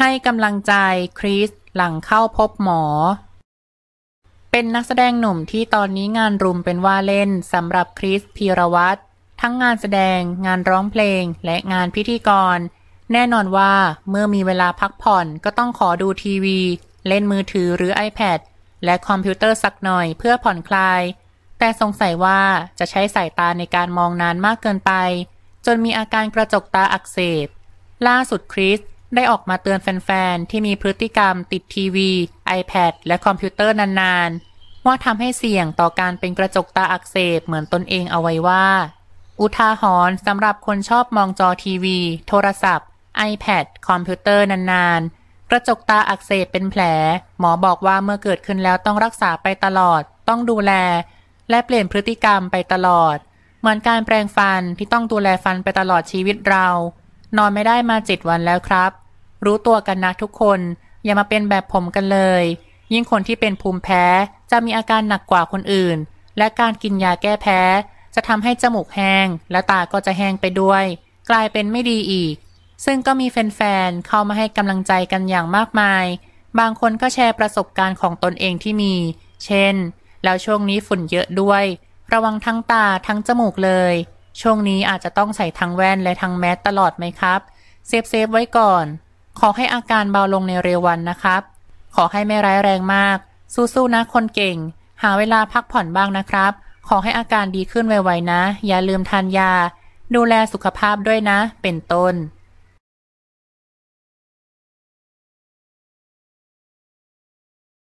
ให้กำลังใจคริสหลังเข้าพบหมอ เป็นนักแสดงหนุ่มที่ตอนนี้งานรุมเป็นว่าเล่นสำหรับคริสพีรวัตรทั้งงานแสดงงานร้องเพลงและงานพิธีกร แน่นอนว่าเมื่อมีเวลาพักผ่อนก็ต้องขอดูทีวี เล่นมือถือหรือ iPad และคอมพิวเตอร์สักหน่อยเพื่อผ่อนคลาย แต่สงสัยว่าจะใช้สายตาในการมองนานมากเกินไป จนมีอาการกระจกตาอักเสบ ล่าสุดคริสได้ออกมาเตือนแฟนๆที่มีพฤติกรรมติดทีวี iPad และคอมพิวเตอร์นานๆ ว่าทำให้เสี่ยงต่อการเป็นกระจกตาอักเสบเหมือนตนเองเอาไว้ว่า อุทาหรณ์สำหรับคนชอบมองจอทีวีโทรศัพท์ iPad คอมพิวเตอร์นานๆ กระจกตาอักเสบเป็นแผล หมอบอกว่าเมื่อเกิดขึ้นแล้วต้องรักษาไปตลอด ต้องดูแล และเปลี่ยนพฤติกรรมไปตลอด เหมือนการแปรงฟันที่ต้องดูแลฟันไปตลอดชีวิตเรา นอนไม่ได้มาเจ็ดวันแล้วครับรู้ตัวกันนะทุกคน อย่ามาเป็นแบบผมกันเลย ยิ่งคนที่เป็นภูมิแพ้จะมีอาการหนักกว่าคนอื่น และการกินยาแก้แพ้ จะทำให้จมูกแห้งและตาก็จะแห้งไปด้วย กลายเป็นไม่ดีอีก ซึ่งก็มีแฟนๆเข้ามาให้กำลังใจกันอย่างมากมาย บางคนก็แชร์ประสบการณ์ของตนเองที่มี เช่น แล้วช่วงนี้ฝุ่นเยอะด้วย ระวังทั้งตาทั้งจมูกเลย ช่วงนี้อาจจะต้องใส่ทั้งแว่นและทั้งแมสตลอดไหมครับ เซฟเซฟไว้ก่อนขอให้อาการเบาลงในเร็ววันนะครับ ขอให้ไม่ร้ายแรงมาก สู้ๆนะคนเก่ง หาเวลาพักผ่อนบ้างนะครับ ขอให้อาการดีขึ้นไว ๆ นะ อย่าลืมทานยา ดูแลสุขภาพด้วยนะ เป็นต้น